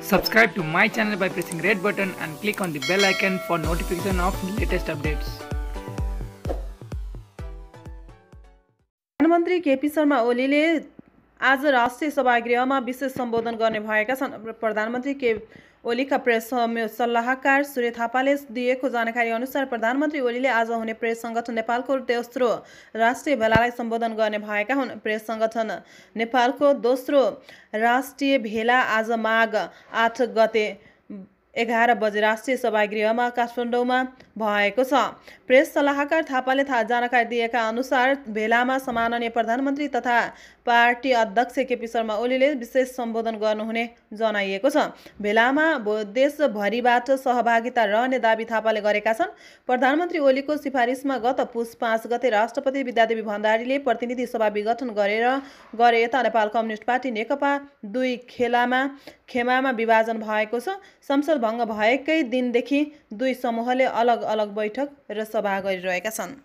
Subscribe to my channel by pressing red button and click on the bell icon for notification of latest updates. प्रधानमन्त्री केपी शर्मा ओलीले आज राष्ट्रिय सभागृहमा विशेष सम्बोधन गर्ने भएका छन् प्रधानमन्त्री के ओलीका प्रेस सल्लाहकार सूर्य थापाले दिएको जानकारी अनुसार प्रधानमन्त्री ओलीले आज हुने प्रेस सङ्गठन नेपालको दोस्रो राष्ट्रिय भेलालाई सम्बोधन गर्ने भएका हुन् प्रेस सङ्गठन नेपालको दोस्रो राष्ट्रिय भेला आज माघ आठ गते एघार बजे राष्ट्रिय सभागृहमा काठमाडौँमा भएको छ प्रेस सल्लाहकार थापाले था जानकारी दिएका अनुसार भेलामा समाननीय प्रधानमन्त्री तथा पार्टी अध्यक्ष केपी शर्मा ओलीले विशेष सम्बोधन गर्नुहुने जनाइएको छ भेलामा देशभरिबाट सहभागिता रहने दावी थापाले गरेका छन् प्रधानमन्त्री ओलीको सिफारिसमा गत पुस पाँच गते राष्ट्रपति विद्यादेवी भण्डारीले प्रतिनिधि सभा विघटन गरेर गरे यता नेपाल कम्युनिस्ट पार्टी नेकपा दुई खेलामा खेमामा विभाजन भएको छ संसद भङ्ग भएकै दिनदेखि दुई समूहले अलग अलग अलग बैठक र सभा गरिरहेका छन्